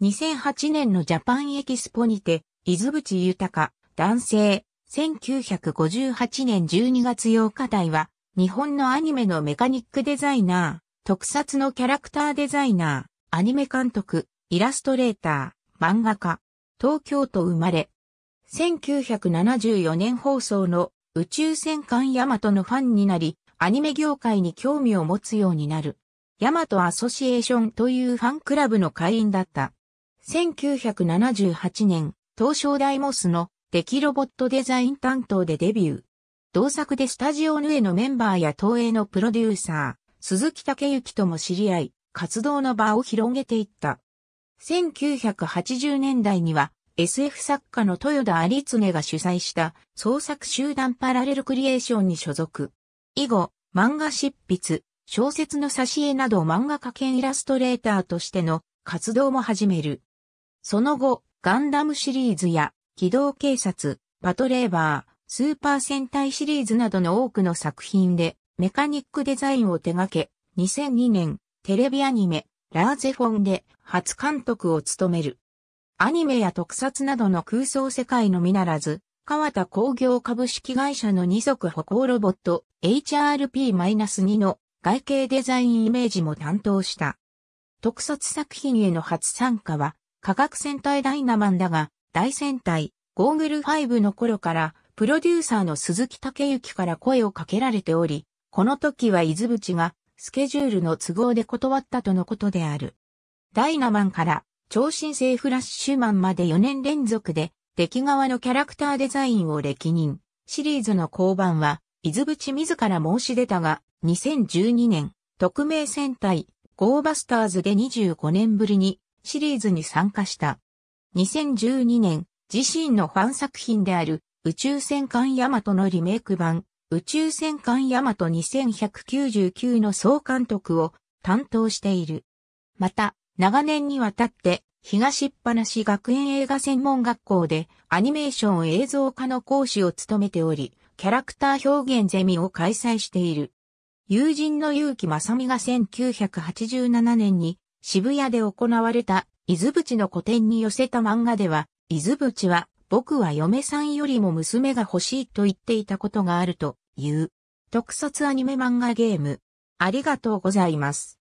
2008年のジャパンエキスポにて、伊豆淵豊、男性、1958年12月8日台は、日本のアニメのメカニックデザイナー、特撮のキャラクターデザイナー、アニメ監督、イラストレーター、漫画家、東京都生まれ。1974年放送の宇宙戦艦ヤマトのファンになり、アニメ業界に興味を持つようになる。ヤマトアソシエーションというファンクラブの会員だった。1978年、東証大モスのデキロボットデザイン担当でデビュー。同作でスタジオヌエのメンバーや東映のプロデューサー、鈴木武之とも知り合い、活動の場を広げていった。1980年代には SF 作家の豊田有常が主催した創作集団パラレルクリエーションに所属。以後、漫画執筆、小説の挿絵など漫画家兼イラストレーターとしての活動も始める。その後、ガンダムシリーズや、機動警察、パトレーバー、スーパー戦隊シリーズなどの多くの作品で、メカニックデザインを手掛け、2002年、テレビアニメ、ラーゼフォンで初監督を務める。アニメや特撮などの空想世界のみならず、川田工業株式会社の二足歩行ロボット HRP-2 の外形デザインイメージも担当した。特撮作品への初参加は科学戦隊ダイナマンだが、大戦隊、ゴーグル5の頃から、プロデューサーの鈴木武之から声をかけられており、この時は伊豆淵が、スケジュールの都合で断ったとのことである。ダイナマンから、超新星フラッシュマンまで4年連続で、出来側のキャラクターデザインを歴任。シリーズの降板は、伊豆淵自ら申し出たが、2012年、特命戦隊、ゴーバスターズで25年ぶりにシリーズに参加した。2012年、自身のファン作品である宇宙戦艦ヤマトのリメイク版、宇宙戦艦ヤマト2199の総監督を担当している。また、長年にわたって東っぱなし学園映画専門学校でアニメーション映像科の講師を務めており、キャラクター表現ゼミを開催している。友人の結城正美が1987年に渋谷で行われた、伊豆淵の古典に寄せた漫画では、伊豆淵は、僕は嫁さんよりも娘が欲しいと言っていたことがあるという、特撮アニメ漫画ゲーム。ありがとうございます。